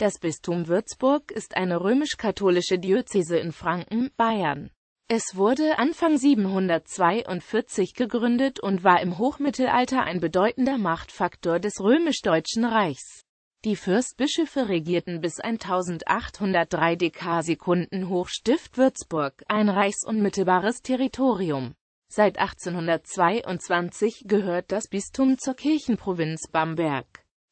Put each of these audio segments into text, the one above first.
Das Bistum Würzburg ist eine römisch-katholische Diözese in Franken, Bayern. Es wurde Anfang 742 gegründet und war im Hochmittelalter ein bedeutender Machtfaktor des römisch-deutschen Reichs. Die Fürstbischöfe regierten bis 1803 Dekasekunden Hochstift Würzburg, ein reichsunmittelbares Territorium. Seit 1822 gehört das Bistum zur Kirchenprovinz Bamberg.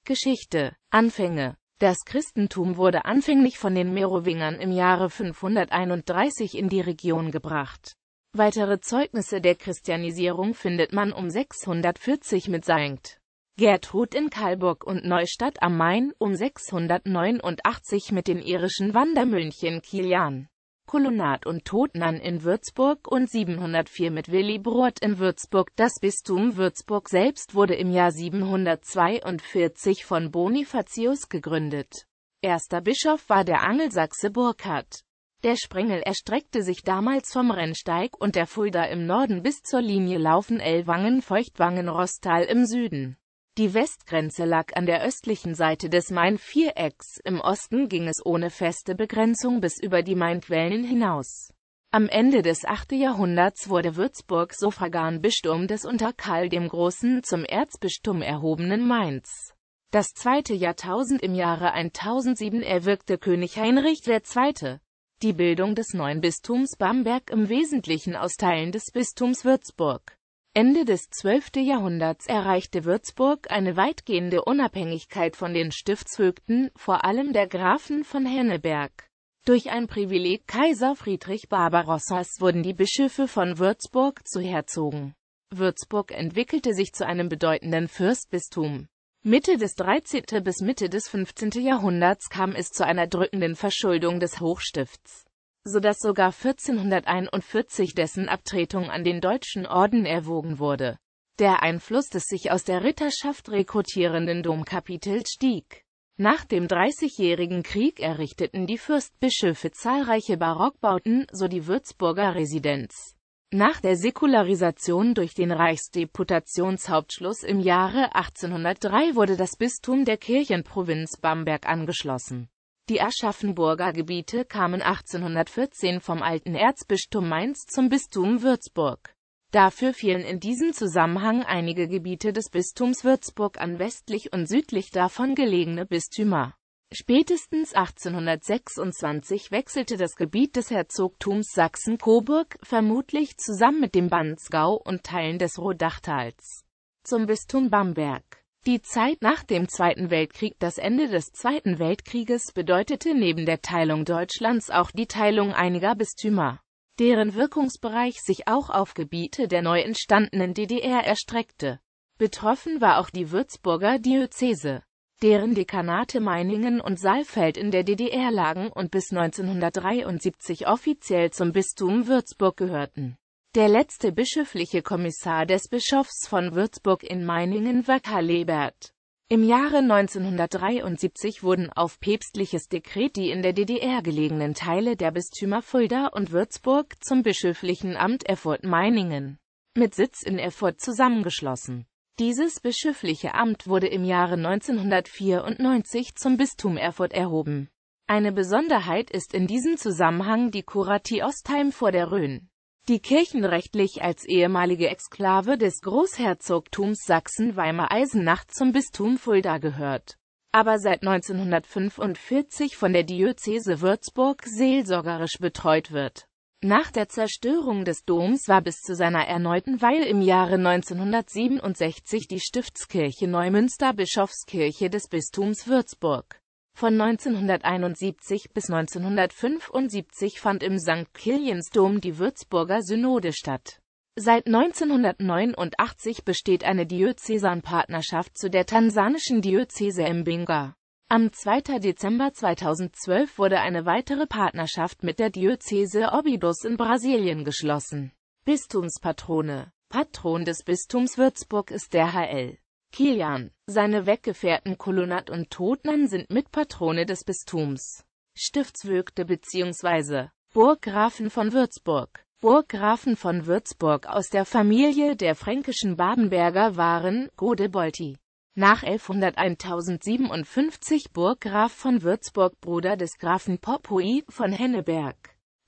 Geschichte Anfänge das Christentum wurde anfänglich von den Merowingern im Jahre 531 in die Region gebracht. Weitere Zeugnisse der Christianisierung findet man um 640 mit Sankt Gertrud in Kalburg und Neustadt am Main, um 689 mit den irischen Wandermönchen Kilian Kolonat und Totnern in Würzburg und 704 mit Willibrord in Würzburg. Das Bistum Würzburg selbst wurde im Jahr 742 von Bonifatius gegründet. Erster Bischof war der Angelsachse Burkhardt. Der Sprengel erstreckte sich damals vom Rennsteig und der Fulda im Norden bis zur Linie Laufen-Ellwangen-Feuchtwangen-Rostal im Süden. Die Westgrenze lag an der östlichen Seite des Main-Vierecks, im Osten ging es ohne feste Begrenzung bis über die Mainquellen hinaus. Am Ende des 8. Jahrhunderts wurde Würzburg Suffraganbistum des unter Karl dem Großen zum Erzbistum erhobenen Mainz. Das zweite Jahrtausend im Jahre 1007 erwirkte König Heinrich II. die Bildung des neuen Bistums Bamberg im Wesentlichen aus Teilen des Bistums Würzburg. Ende des 12. Jahrhunderts erreichte Würzburg eine weitgehende Unabhängigkeit von den Stiftsvögten, vor allem der Grafen von Henneberg. Durch ein Privileg Kaiser Friedrich Barbarossas wurden die Bischöfe von Würzburg zu Herzogen. Würzburg entwickelte sich zu einem bedeutenden Fürstbistum. Mitte des 13. bis Mitte des 15. Jahrhunderts kam es zu einer drückenden Verschuldung des Hochstifts so dass sogar 1441 dessen Abtretung an den deutschen Orden erwogen wurde. Der Einfluss des sich aus der Ritterschaft rekrutierenden Domkapitels stieg. Nach dem Dreißigjährigen Krieg errichteten die Fürstbischöfe zahlreiche Barockbauten, so die Würzburger Residenz. Nach der Säkularisation durch den Reichsdeputationshauptschluss im Jahre 1803 wurde das Bistum der Kirchenprovinz Bamberg angeschlossen die Aschaffenburger Gebiete kamen 1814 vom alten Erzbistum Mainz zum Bistum Würzburg. Dafür fielen in diesem Zusammenhang einige Gebiete des Bistums Würzburg an westlich und südlich davon gelegene Bistümer. Spätestens 1826 wechselte das Gebiet des Herzogtums Sachsen-Coburg, vermutlich zusammen mit dem Banzgau und Teilen des Rodachtals, zum Bistum Bamberg. Die Zeit nach dem Zweiten Weltkrieg Das Ende des Zweiten Weltkrieges bedeutete neben der Teilung Deutschlands auch die Teilung einiger Bistümer, deren Wirkungsbereich sich auch auf Gebiete der neu entstandenen DDR erstreckte. Betroffen war auch die Würzburger Diözese, deren Dekanate Meiningen und Saalfeld in der DDR lagen und bis 1973 offiziell zum Bistum Würzburg gehörten der letzte bischöfliche Kommissar des Bischofs von Würzburg in Meiningen war Karl Lebert. Im Jahre 1973 wurden auf päpstliches Dekret die in der DDR gelegenen Teile der Bistümer Fulda und Würzburg zum bischöflichen Amt Erfurt-Meiningen mit Sitz in Erfurt zusammengeschlossen. Dieses bischöfliche Amt wurde im Jahre 1994 zum Bistum Erfurt erhoben. Eine Besonderheit ist in diesem Zusammenhang die Kuratie Ostheim vor der Rhön die kirchenrechtlich als ehemalige Exklave des Großherzogtums Sachsen-Weimar-Eisenach zum Bistum Fulda gehört, aber seit 1945 von der Diözese Würzburg seelsorgerisch betreut wird. Nach der Zerstörung des Doms war bis zu seiner erneuten Weil im Jahre 1967 die Stiftskirche Neumünster Bischofskirche des Bistums Würzburg. Von 1971 bis 1975 fand im St. Kiliansdom die Würzburger Synode statt. Seit 1989 besteht eine Diözesanpartnerschaft zu der tansanischen Diözese Mbinga. Am 2. Dezember 2012 wurde eine weitere Partnerschaft mit der Diözese Obidos in Brasilien geschlossen. Bistumspatrone Patron des Bistums Würzburg ist der HL. Kilian, seine Weggefährten Kolonat und Totnan sind Mitpatrone des Bistums, Stiftswürgte bzw. Burggrafen von Würzburg. Burggrafen von Würzburg aus der Familie der fränkischen Babenberger waren Godebolti. Nach 1101 1057 Burggraf von Würzburg Bruder des Grafen Popui von Henneberg.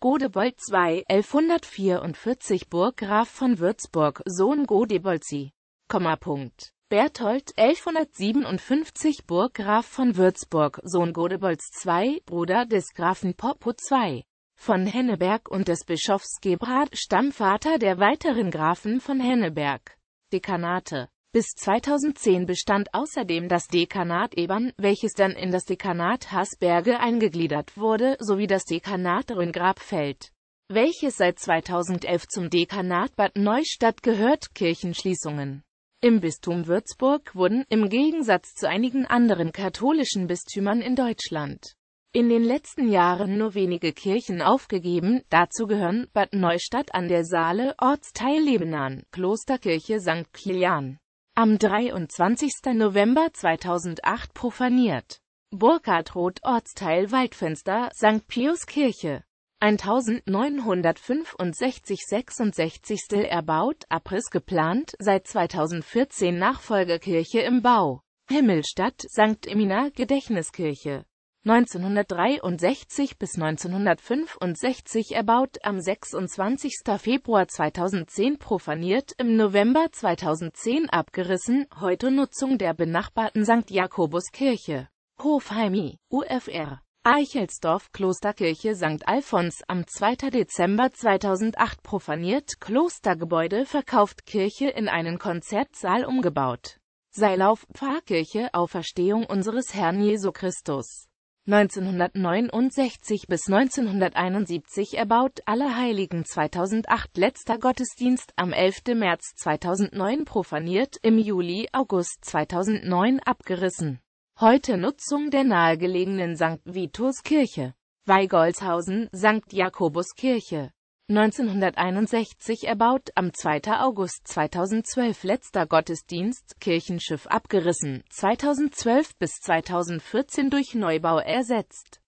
Godebold II 1144 Burggraf von Würzburg Sohn Godebolzi. Punkt. Berthold 1157 Burggraf von Würzburg, Sohn Godebolds II, Bruder des Grafen Poppo II von Henneberg und des Bischofs Gebhard, Stammvater der weiteren Grafen von Henneberg. Dekanate bis 2010 bestand außerdem das Dekanat Ebern, welches dann in das Dekanat Haßberge eingegliedert wurde, sowie das Dekanat Rhöngrabfeld, welches seit 2011 zum Dekanat Bad Neustadt gehört. Kirchenschließungen im Bistum Würzburg wurden, im Gegensatz zu einigen anderen katholischen Bistümern in Deutschland, in den letzten Jahren nur wenige Kirchen aufgegeben, dazu gehören Bad Neustadt an der Saale, Ortsteil Lebenan, Klosterkirche St. Kilian. Am 23. November 2008 profaniert. Burkhard Roth, Ortsteil Waldfenster, St. Pius Kirche. 1965 66. erbaut, Abriss geplant, seit 2014 Nachfolgerkirche im Bau. Himmelstadt, St. Emina, Gedächtniskirche. 1963 bis 1965 erbaut, am 26. Februar 2010 profaniert, im November 2010 abgerissen, heute Nutzung der benachbarten St. Jakobuskirche. Hofheimi, UFR Eichelsdorf Klosterkirche St. Alphons am 2. Dezember 2008 profaniert, Klostergebäude verkauft, Kirche in einen Konzertsaal umgebaut. Seilauf Pfarrkirche Auferstehung unseres Herrn Jesu Christus. 1969 bis 1971 erbaut, Allerheiligen 2008 letzter Gottesdienst am 11. März 2009 profaniert, im Juli-August 2009 abgerissen heute Nutzung der nahegelegenen St. Vitus-Kirche. Weigolshausen, St. Jakobus Kirche. 1961 erbaut, am 2. August 2012 letzter Gottesdienst, Kirchenschiff abgerissen, 2012 bis 2014 durch Neubau ersetzt.